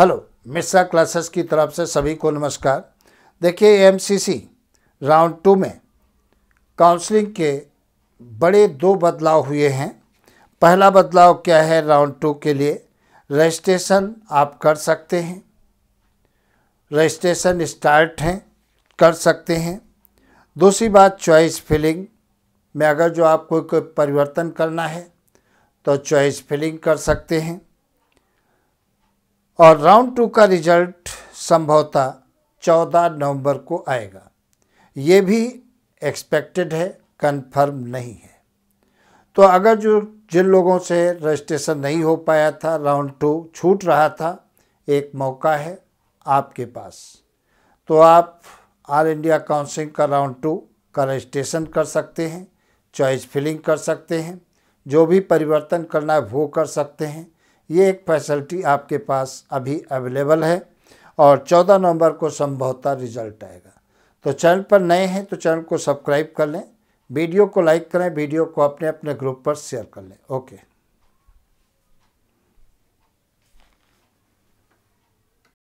hello Mishra classes की तरफ से सभी को नमस्कार देखिए एमसीसी राउंड टू में काउंसलिंग के बड़े दो बदलाव हुए हैं पहला बदलाव क्या है राउंड टू के लिए रजिस्ट्रेशन आप कर सकते हैं रजिस्ट्रेशन स्टार्ट हैं कर सकते हैं दूसरी बात चॉइस फिलिंग में अगर जो आपको कोई परिवर्तन करना है तो चॉइस फिलिंग कर सकते हैं और राउंड टू का रिजल्ट संभवतः 14 नवंबर को आएगा ये भी एक्सपेक्टेड है कंफर्म नहीं है तो अगर जो जिन लोगों से रजिस्ट्रेशन नहीं हो पाया था राउंड टू छूट रहा था एक मौका है आपके पास तो आप ऑल इंडिया काउंसिलिंग का राउंड टू का रजिस्ट्रेशन कर सकते हैं चॉइस फिलिंग कर सकते हैं जो भी परिवर्तन करना है वो कर सकते हैं ये एक फैसिलिटी आपके पास अभी अवेलेबल है और 14 नवंबर को संभवतः रिजल्ट आएगा तो चैनल पर नए हैं तो चैनल को सब्सक्राइब कर लें वीडियो को लाइक करें वीडियो को अपने अपने ग्रुप पर शेयर कर लें ओके